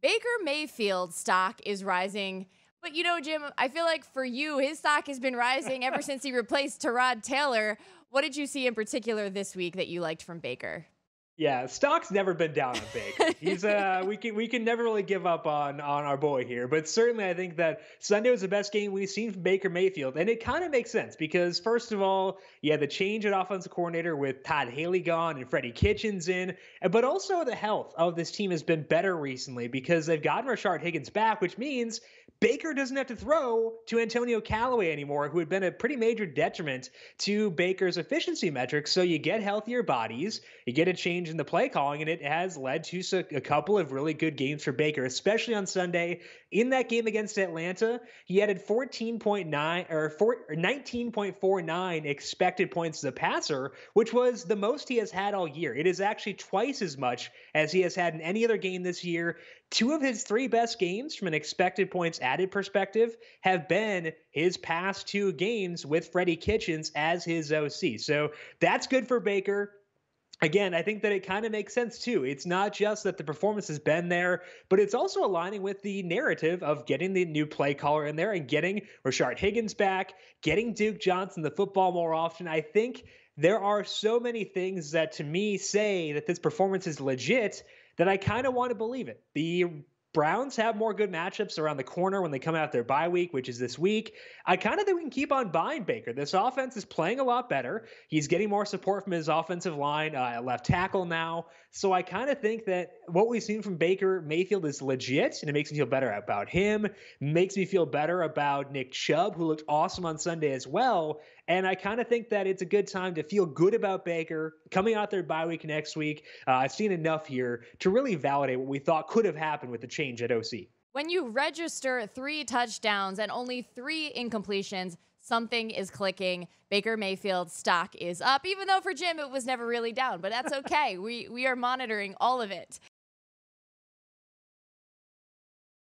Baker Mayfield stock is rising. But you know, Jim, I feel like for you, his stock has been rising ever since he replaced Terod Taylor. What did you see in particular this week that you liked from Baker? Yeah, stock's never been down a big. He's uh we can we can never really give up on on our boy here, but certainly I think that Sunday was the best game we've seen from Baker Mayfield, and it kind of makes sense because first of all, yeah, the change at offensive coordinator with Todd Haley gone and Freddie Kitchens in, but also the health of this team has been better recently because they've gotten Rashard Higgins back, which means Baker doesn't have to throw to Antonio Callaway anymore, who had been a pretty major detriment to Baker's efficiency metrics. So you get healthier bodies, you get a change change in the play calling, and it has led to a couple of really good games for Baker, especially on Sunday. In that game against Atlanta, he added 14.9 or 19.49 expected points as a passer, which was the most he has had all year. It is actually twice as much as he has had in any other game this year. Two of his three best games from an expected points added perspective have been his past two games with Freddie Kitchens as his OC. So that's good for Baker again, I think that it kind of makes sense too. It's not just that the performance has been there, but it's also aligning with the narrative of getting the new play caller in there and getting Rashard Higgins back, getting Duke Johnson the football more often. I think there are so many things that to me say that this performance is legit that I kind of want to believe it. The Browns have more good matchups around the corner when they come out their bye week, which is this week. I kind of think we can keep on buying Baker. This offense is playing a lot better. He's getting more support from his offensive line, uh, left tackle now. So I kind of think that what we've seen from Baker Mayfield is legit, and it makes me feel better about him. Makes me feel better about Nick Chubb, who looked awesome on Sunday as well. And I kind of think that it's a good time to feel good about Baker coming out their bye week next week. Uh, I've seen enough here to really validate what we thought could have happened with the change at OC. When you register three touchdowns and only three incompletions, something is clicking. Baker Mayfield's stock is up, even though for Jim it was never really down, but that's okay. we we are monitoring all of it.